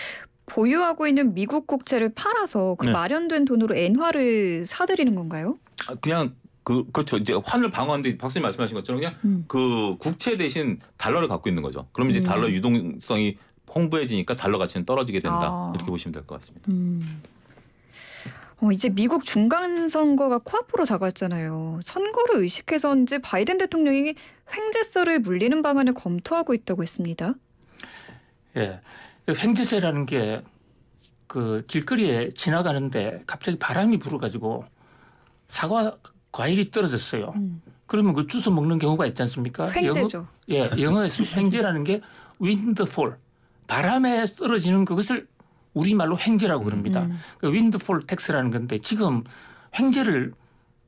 보유하고 있는 미국 국채를 팔아서 그 네. 마련된 돈으로 엔화를 사들이는 건가요? 아, 그냥 그 그렇죠. 이제 환을 방어하는데 박사님 말씀하신 것처럼 그냥 음. 그 국채 대신 달러를 갖고 있는 거죠. 그럼 이제 음. 달러 유동성이 홍보해지니까 달러 가치는 떨어지게 된다. 아. 이렇게 보시면 될 것 같습니다. 음. 어, 이제 미국 중간 선거가 코앞으로 다가왔잖아요. 선거를 의식해서인지 바이든 대통령이 횡재세를 물리는 방안을 검토하고 있다고 했습니다. 예. 횡재세라는 게 그 길거리에 지나가는데 갑자기 바람이 불어가지고 사과 과일이 떨어졌어요. 음. 그러면 그 주워 먹는 경우가 있지 않습니까? 횡재죠. 영어, 예, 영어에서 횡재라는 게 윈드폴 바람에 떨어지는 그것을 우리말로 횡재라고 그럽니다. 음. 음. 그 윈드폴 텍스라는 건데 지금 횡재를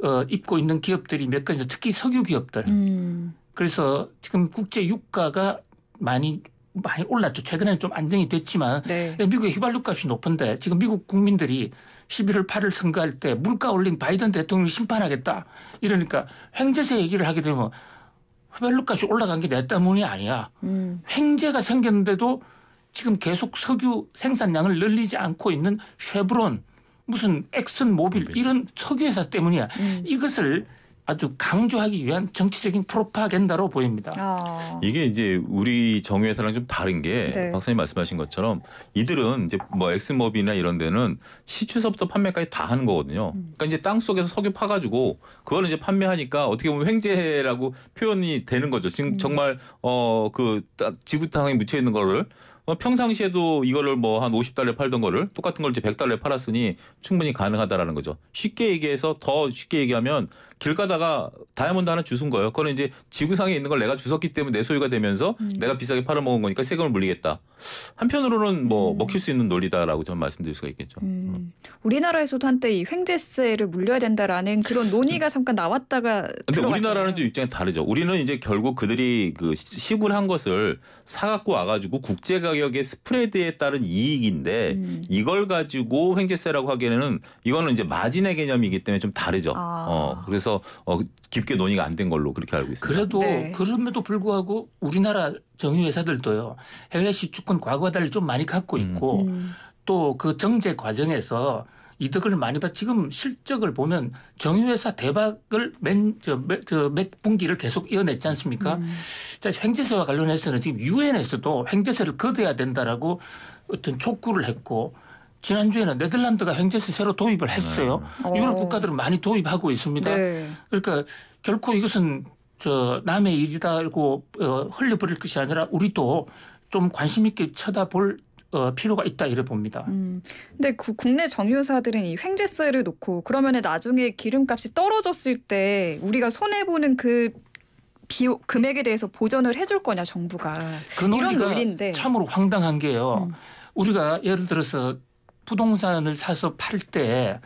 어, 입고 있는 기업들이 몇 가지 특히 석유 기업들. 음. 그래서 지금 국제 유가가 많이 많이 올랐죠. 최근에는 좀 안정이 됐지만 네. 미국의 휘발유 값이 높은데 지금 미국 국민들이 11월 8일 선거할 때 물가 올린 바이든 대통령 심판하겠다 이러니까 횡재세 얘기를 하게 되면 휘발유 값이 올라간 게 내 때문이 아니야. 음. 횡재가 생겼는데도 지금 계속 석유 생산량을 늘리지 않고 있는 쉐브론 무슨 엑슨 모빌 이런 석유회사 때문이야. 음. 이것을 아주 강조하기 위한 정치적인 프로파겐다로 보입니다. 아. 이게 이제 우리 정유회사랑 좀 다른 게 네. 박사님 말씀하신 것처럼 이들은 이제 뭐 엑스머비나 이런 데는 시추서부터 판매까지 다 하는 거거든요. 음. 그러니까 이제 땅 속에서 석유 파가지고 그걸 이제 판매하니까 어떻게 보면 횡재라고 표현이 되는 거죠. 지금 음. 정말 어 그 지구 땅에 묻혀 있는 거를 어, 평상시에도 이거를 뭐 한 50달러 에 팔던 거를 똑같은 걸 이제 100달러에 팔았으니 충분히 가능하다라는 거죠. 쉽게 얘기해서 더 쉽게 얘기하면 길 가다가 다이아몬드 하나 주순 거예요. 그거는 이제 지구상에 있는 걸 내가 주웠기 때문에 내 소유가 되면서 음. 내가 비싸게 팔아먹은 거니까 세금을 물리겠다. 한편으로는 뭐 음. 먹힐 수 있는 논리다라고 저는 말씀드릴 수가 있겠죠. 음. 음. 우리나라에서도 한때 이 횡재세를 물려야 된다라는 그런 논의가 음. 잠깐 나왔다가 근데 우리나라는 좀 입장이 다르죠. 우리는 이제 결국 그들이 그시구한 것을 사갖고 와가지고 국제 가격의 스프레드에 따른 이익인데 음. 이걸 가지고 횡재세라고 하기에는 이거는 이제 마진의 개념이기 때문에 좀 다르죠. 아. 어 그래서 해서 어, 깊게 논의가 안 된 걸로 그렇게 알고 있습니다. 그래도 네. 그럼에도 불구하고 우리나라 정유 회사들도요 해외 시축권 과거와 달리 좀 많이 갖고 음. 있고 음. 또그 정제 과정에서 이득을 많이 받. 지금 실적을 보면 정유회사 대박을 맨저몇 분기를 계속 이어냈지 않습니까? 음. 자 횡재세와 관련해서는 지금 유엔에서도 횡재세를 거둬야 된다라고 어떤 촉구를 했고 지난주에는 네덜란드가 행제세 새로 도입을 네. 했어요. 네. 어. 유럽 국가들은 많이 도입하고 있습니다. 네. 그러니까 결코 이것은 저 남의 일이라고 어, 흘려버릴 것이 아니라 우리도 좀 관심 있게 쳐다볼 어, 필요가 있다 이래 봅니다. 음, 근데 그 국내 정유사들은 이 횡재세를 놓고 그러면 나중에 기름값이 떨어졌을 때 우리가 손해 보는 그 비용 금액에 대해서 보전을 해줄 거냐 정부가 그 논리가 이런 논리인데 참으로 황당한 게요. 음. 우리가 예를 들어서 부동산을 사서 팔 때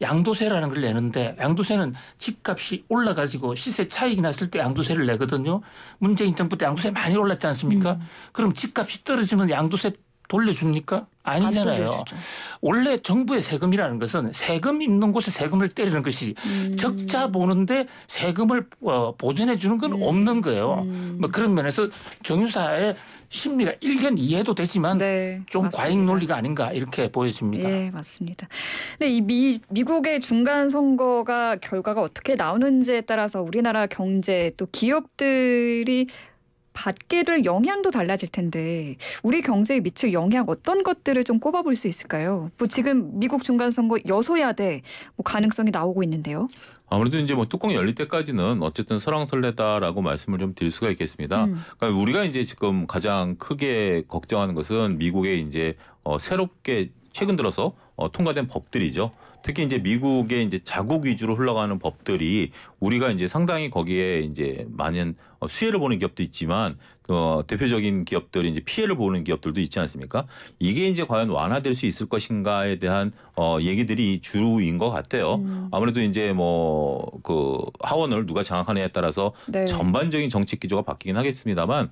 양도세라는 걸 내는데 양도세는 집값이 올라가지고 시세 차익이 났을 때 양도세를 내거든요. 문재인 정부 때 양도세 많이 올랐지 않습니까? 음. 그럼 집값이 떨어지면 양도세 돌려줍니까? 아니잖아요. 원래 정부의 세금이라는 것은 세금 있는 곳에 세금을 때리는 것이 음. 적자 보는데 세금을 어, 보존해 주는 건 음. 없는 거예요. 음. 뭐 그런 면에서 정유사의 심리가 일견 이해도 되지만 네, 좀 맞습니다. 과잉 논리가 아닌가 이렇게 보여집니다. 네, 맞습니다. 근이 미, 미국의 중간 선거가 결과가 어떻게 나오는지에 따라서 우리나라 경제 또 기업들이 받기를 영향도 달라질 텐데 우리 경제에 미칠 영향 어떤 것들을 좀 꼽아볼 수 있을까요? 뭐 지금 미국 중간선거 여소야대 뭐 가능성이 나오고 있는데요. 아무래도 이제 뭐 뚜껑이 열릴 때까지는 어쨌든 설왕설래다라고 말씀을 좀 드릴 수가 있겠습니다. 음. 그러니까 우리가 이제 지금 가장 크게 걱정하는 것은 미국의 이제 어 새롭게 최근 들어서 어, 통과된 법들이죠. 특히 이제 미국의 이제 자국 위주로 흘러가는 법들이 우리가 이제 상당히 거기에 이제 많은 어, 수혜를 보는 기업도 있지만 어, 대표적인 기업들이 이제 피해를 보는 기업들도 있지 않습니까? 이게 이제 과연 완화될 수 있을 것인가에 대한 어, 얘기들이 주인 것 같아요. 음. 아무래도 이제 뭐 그 하원을 누가 장악하느냐에 따라서 네. 전반적인 정책 기조가 바뀌긴 하겠습니다만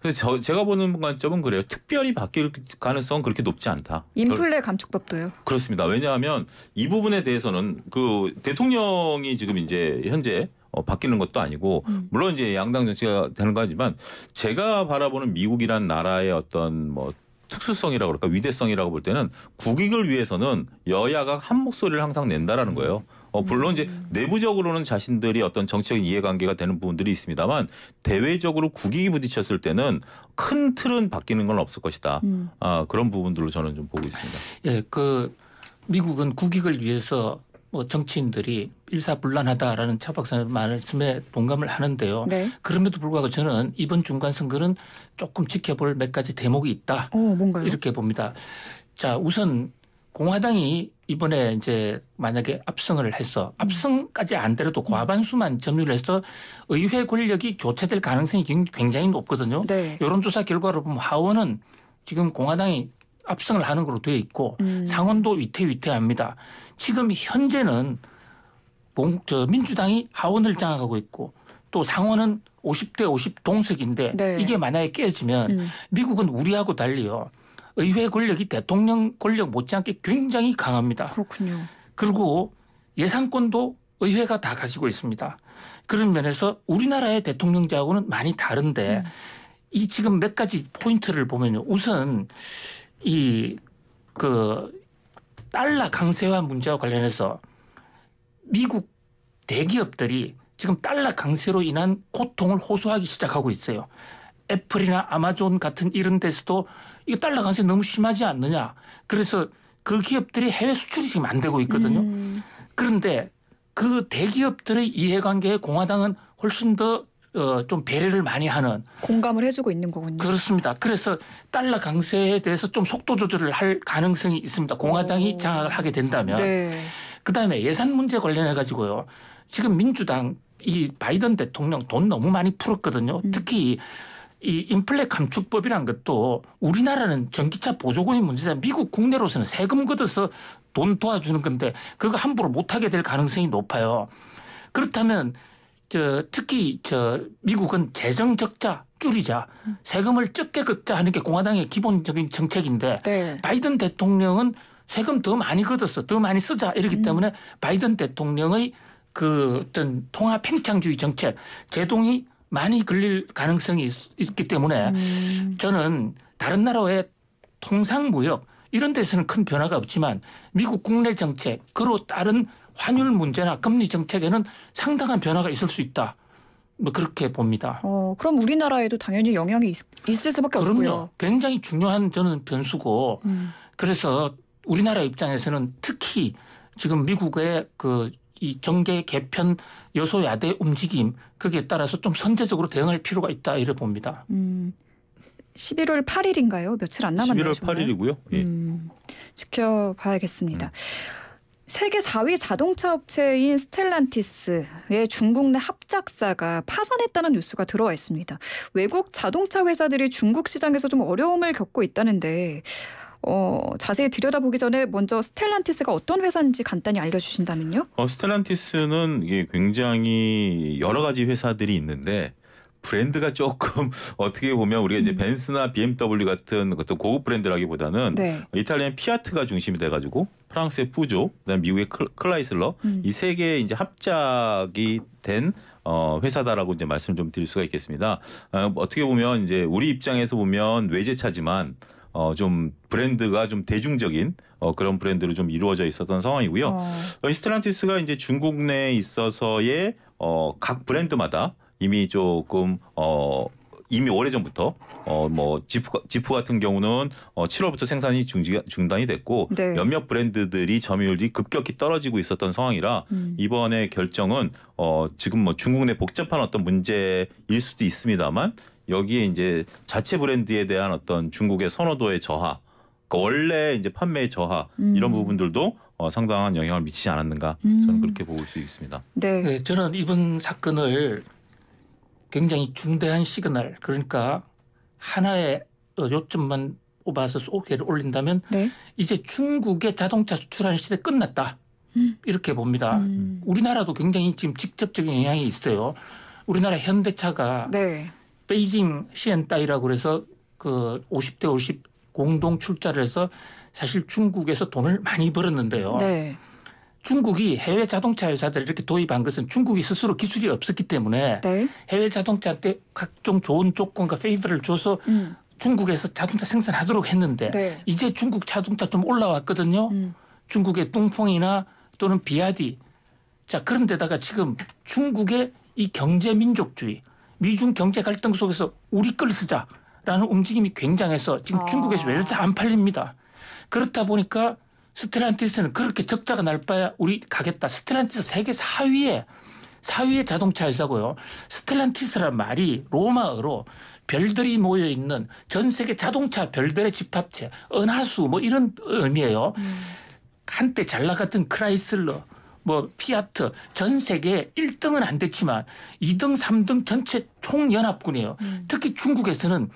그래서 저, 제가 보는 관점은 그래요. 특별히 바뀔 가능성은 그렇게 높지 않다. 인플레 감축법도요. 그렇습니다. 왜냐하면 이 부분에 대해서는 그 대통령이 지금 이제 현재 쉽게 어, 바뀌는 것도 아니고 음. 물론 이제 양당 정치가 되는 거지만 제가 바라보는 미국이란 나라의 어떤 뭐 특수성이라고 그럴까 위대성이라고 볼 때는 국익을 위해서는 여야가 한 목소리를 항상 낸다라는 거예요. 어, 물론 이제 음. 내부적으로는 자신들이 어떤 정치적인 이해관계가 되는 부분들이 있습니다만 대외적으로 국익이 부딪혔을 때는 큰 틀은 바뀌는 건 없을 것이다. 음. 아, 그런 부분들로 저는 좀 보고 있습니다. 예, 그 미국은 국익을 위해서 뭐 정치인들이 일사불란하다라는 차 박사님 말씀에 동감을 하는데요. 네. 그럼에도 불구하고 저는 이번 중간 선거는 조금 지켜볼 몇 가지 대목이 있다. 어, 뭔가요? 이렇게 봅니다. 자, 우선 공화당이 이번에 이제 만약에 압승을 해서 음. 압승까지 안 되더라도 과반수만 점유를 해서 의회 권력이 교체될 가능성이 굉장히 높거든요. 네. 여론조사 결과로 보면 하원은 지금 공화당이 압승을 하는 걸로 되어 있고 음. 상원도 위태위태합니다. 지금 현재는 저 민주당이 하원을 장악하고 있고 또 상원은 50대 50 동석인데 네. 이게 만약에 깨지면 음. 미국은 우리하고 달리요. 의회 권력이 대통령 권력 못지않게 굉장히 강합니다. 그렇군요. 그리고 예산권도 의회가 다 가지고 있습니다. 그런 면에서 우리나라의 대통령제하고는 많이 다른데 음. 이 지금 몇 가지 포인트를 보면요. 우선 이그 달러 강세화 문제와 관련해서 미국 대기업들이 지금 달러 강세로 인한 고통을 호소하기 시작하고 있어요. 애플이나 아마존 같은 이런 데서도 이 달러 강세 너무 심하지 않느냐. 그래서 그 기업들이 해외 수출이 지금 안 되고 있거든요. 음. 그런데 그 대기업들의 이해관계에 공화당은 훨씬 더 어, 좀 배려를 많이 하는 공감을 해주고 있는 거군요. 그렇습니다. 그래서 달러 강세에 대해서 좀 속도 조절을 할 가능성이 있습니다. 공화당이 오. 장악을 하게 된다면. 네. 그다음에 예산 문제 관련해 가지고요. 지금 민주당 이 바이든 대통령 돈 너무 많이 풀었거든요. 음. 특히 이 인플레 감축법이란 것도 우리나라는 전기차 보조금이 문제다. 미국 국내로서는 세금 걷어서 돈 도와주는 건데 그거 함부로 못하게 될 가능성이 높아요. 그렇다면 저 특히 저 미국은 재정 적자 줄이자 세금을 적게 걷자 하는 게 공화당의 기본적인 정책인데 네. 바이든 대통령은 세금 더 많이 걷었어 더 많이 쓰자 이러기 음. 때문에 바이든 대통령의 그 어떤 통합 팽창주의 정책 제동이 많이 걸릴 가능성이 있, 기 때문에 음. 저는 다른 나라의 통상무역 이런 데서는 큰 변화가 없지만 미국 국내 정책 그로 다른 환율 문제나 금리 정책에는 상당한 변화가 있을 수 있다. 뭐 그렇게 봅니다. 어, 그럼 우리나라에도 당연히 영향이 있, 을 수밖에 그럼요. 없고요. 굉장히 중요한 저는 변수고 음. 그래서 우리나라 입장에서는 특히 지금 미국의 그 이 정계 개편 여소야대 움직임 거기에 따라서 좀 선제적으로 대응할 필요가 있다 이래 봅니다. 음, 11월 8일인가요? 며칠 안 남았네요. 11월 정말. 8일이고요. 예. 음, 지켜봐야겠습니다. 음. 세계 4위 자동차 업체인 스텔란티스의 중국 내 합작사가 파산했다는 뉴스가 들어와 있습니다. 외국 자동차 회사들이 중국 시장에서 좀 어려움을 겪고 있다는데 어, 자세히 들여다보기 전에 먼저 스텔란티스가 어떤 회사인지 간단히 알려주신다면요? 어, 스텔란티스는 굉장히 여러 가지 회사들이 있는데 브랜드가 조금 어떻게 보면 우리가 이제 음. 벤스나 BMW 같은 어떤 고급 브랜드라기보다는 네. 이탈리아 피아트가 중심이 돼가지고 프랑스의 푸조, 그다음 미국의 클라이슬러 음. 이세 개의 이제 합작이 된 어, 회사다라고 이제 말씀 좀 드릴 수가 있겠습니다. 어, 어떻게 보면 이제 우리 입장에서 보면 외제차지만 어, 좀 브랜드가 좀 대중적인 어, 그런 브랜드로 좀 이루어져 있었던 상황이고요. 어. 어 스트란티스가 이제 중국 내에 있어서의 어, 각 브랜드마다 이미 조금 어 이미 오래전부터 어 뭐 지프 지프 같은 경우는 어 7월부터 생산이 중지 중단이 됐고 네. 몇몇 브랜드들이 점유율이 급격히 떨어지고 있었던 상황이라 음. 이번에 결정은 어 지금 뭐 중국 내 복잡한 어떤 문제일 수도 있습니다만 여기에 이제 자체 브랜드에 대한 어떤 중국의 선호도의 저하 그 원래 이제 판매 저하 음. 이런 부분들도 어, 상당한 영향을 미치지 않았는가 음. 저는 그렇게 볼 수 있습니다. 네. 네, 저는 이번 사건을 굉장히 중대한 시그널 그러니까 하나의 요점만 뽑아서 소개를 올린다면 네. 이제 중국의 자동차 수출하는 시대 끝났다 음. 이렇게 봅니다. 음. 우리나라도 굉장히 지금 직접적인 영향이 있어요. 우리나라 현대차가 네. 베이징 시엔따이라고 그래서 그 50대 50 공동 출자를 해서 사실 중국에서 돈을 많이 벌었는데요. 네. 중국이 해외 자동차 회사들을 이렇게 도입한 것은 중국이 스스로 기술이 없었기 때문에 네. 해외 자동차한테 각종 좋은 조건과 페이버를 줘서 음. 중국에서 자동차 생산하도록 했는데 네. 이제 중국 자동차 좀 올라왔거든요. 음. 중국의 뚱펑이나 또는 비아디. 자 그런 데다가 지금 중국의 이 경제민족주의 미중 경제 갈등 속에서 우리 걸 쓰자라는 움직임이 굉장해서 지금 아. 중국에서 외제차 안 팔립니다. 그렇다 보니까 스트란티스는 그렇게 적자가 날 바야 우리 가겠다. 스트란티스 세계 4위에 4위의 자동차 회사고요. 스텔란티스란 말이 로마어로 별들이 모여 있는 전 세계 자동차 별들의 집합체, 은하수 뭐 이런 의미예요. 음. 한때 잘 나갔던 크라이슬러, 뭐 피아트 전 세계 1등은 안 됐지만 2등, 3등 전체 총연합군이에요. 음. 특히 중국에서는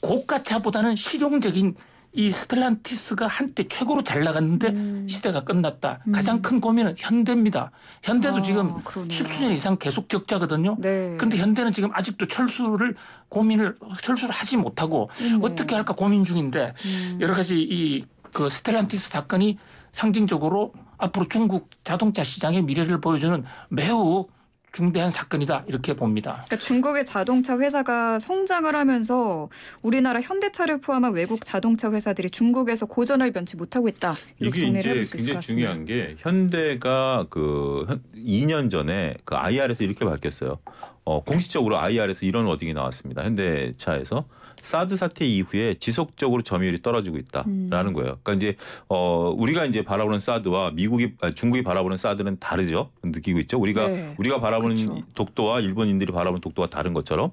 고가차보다는 실용적인 이 스텔란티스가 한때 최고로 잘 나갔는데 음. 시대가 끝났다. 음. 가장 큰 고민은 현대입니다. 현대도 아, 지금 10수년 이상 계속 적자거든요. 네. 근데 현대는 지금 아직도 철수를 고민을 철수를 하지 못하고 네. 어떻게 할까 고민 중인데 음. 여러 가지 이 그 스텔란티스 사건이 상징적으로 앞으로 중국 자동차 시장의 미래를 보여주는 매우 중대한 사건이다 이렇게 봅니다. 그러니까 중국의 자동차 회사가 성장을 하면서 우리나라 현대차를 포함한 외국 자동차 회사들이 중국에서 고전을 면치 못하고 있다. 이게 렇 이제 굉장히 중요한 게 현대가 그 2년 전에 그 IR에서 이렇게 밝혔어요. 어, 공식적으로 IR에서 이런 워딩이 나왔습니다. 현대차에서 사드 사태 이후에 지속적으로 점유율이 떨어지고 있다라는 음. 거예요. 그러니까 이제 어 우리가 이제 바라보는 사드와 미국이 아, 중국이 바라보는 사드는 다르죠. 느끼고 있죠. 우리가 네. 우리가 바라보는 그렇죠. 독도와 일본인들이 바라보는 독도가 다른 것처럼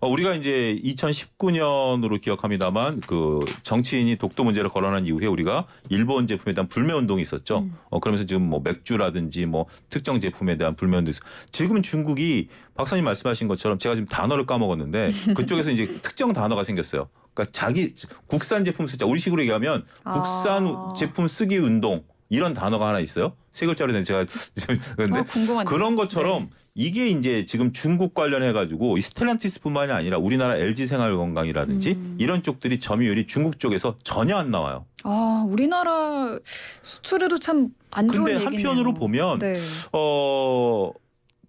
어, 우리가 이제 2019년으로 기억합니다만 그 정치인이 독도 문제를 거론한 이후에 우리가 일본 제품에 대한 불매 운동이 있었죠. 음. 어, 그러면서 지금 뭐 맥주라든지 뭐 특정 제품에 대한 불매 운동이 있어. 지금 중국이 박사님 말씀하신 것처럼 제가 지금 단어를 까먹었는데 그쪽에서 이제 특정 단어가 생겼어요. 그러니까 자기 국산 제품 쓰자 우리 식으로 얘기하면 아. 국산 제품 쓰기 운동 이런 단어가 하나 있어요. 세 글자로 된 제가 그런데 아, 어, 그런 것처럼 네. 이게 이제 지금 중국 관련해 가지고 이 스텔란티스뿐만이 아니라 우리나라 LG 생활건강이라든지 음. 이런 쪽들이 점유율이 중국 쪽에서 전혀 안 나와요. 아, 우리나라 수출에도 참 안 좋은 얘기네요. 근데 한편으로 보면 네. 어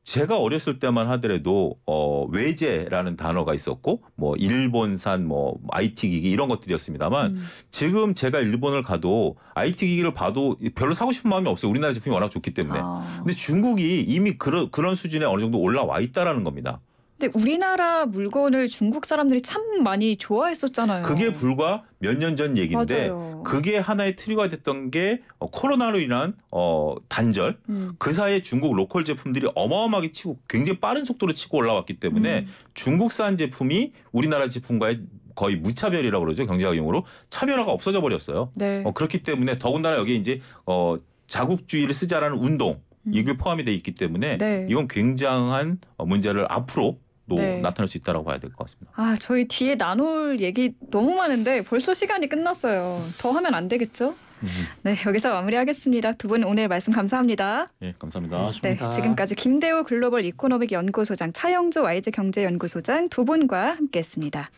제가 어렸을 때만 하더라도 어 외제라는 단어가 있었고 뭐 일본산 뭐 IT 기기 이런 것들이었습니다만 음. 지금 제가 일본을 가도 IT 기기를 봐도 별로 사고 싶은 마음이 없어요. 우리나라 제품이 워낙 좋기 때문에. 아. 근데 중국이 이미 그런 그런 수준에 어느 정도 올라와 있다라는 겁니다. 근데 우리나라 물건을 중국 사람들이 참 많이 좋아했었잖아요. 그게 불과 몇 년 전 얘기인데 맞아요. 그게 하나의 트리거가 됐던 게 어, 코로나로 인한 어, 단절. 음. 그 사이에 중국 로컬 제품들이 어마어마하게 치고 굉장히 빠른 속도로 치고 올라왔기 때문에 음. 중국산 제품이 우리나라 제품과의 거의 무차별이라고 그러죠 경제학 용으로 차별화가 없어져 버렸어요. 네. 어, 그렇기 때문에 더군다나 여기 이제 어, 자국주의를 쓰자라는 운동 음. 이게 포함이 돼 있기 때문에 네. 이건 굉장한 어, 문제를 앞으로 또 네. 나타날 수 있다라고 봐야 될 것 같습니다. 아 저희 뒤에 나눌 얘기 너무 많은데 벌써 시간이 끝났어요. 더 하면 안 되겠죠? 음. 네 여기서 마무리하겠습니다. 두 분 오늘 말씀 감사합니다. 예, 네, 감사합니다. 고맙습니다. 네 지금까지 김대호 글로벌 이코노믹 연구소장 차영조 YG 경제연구소장 두 분과 함께했습니다.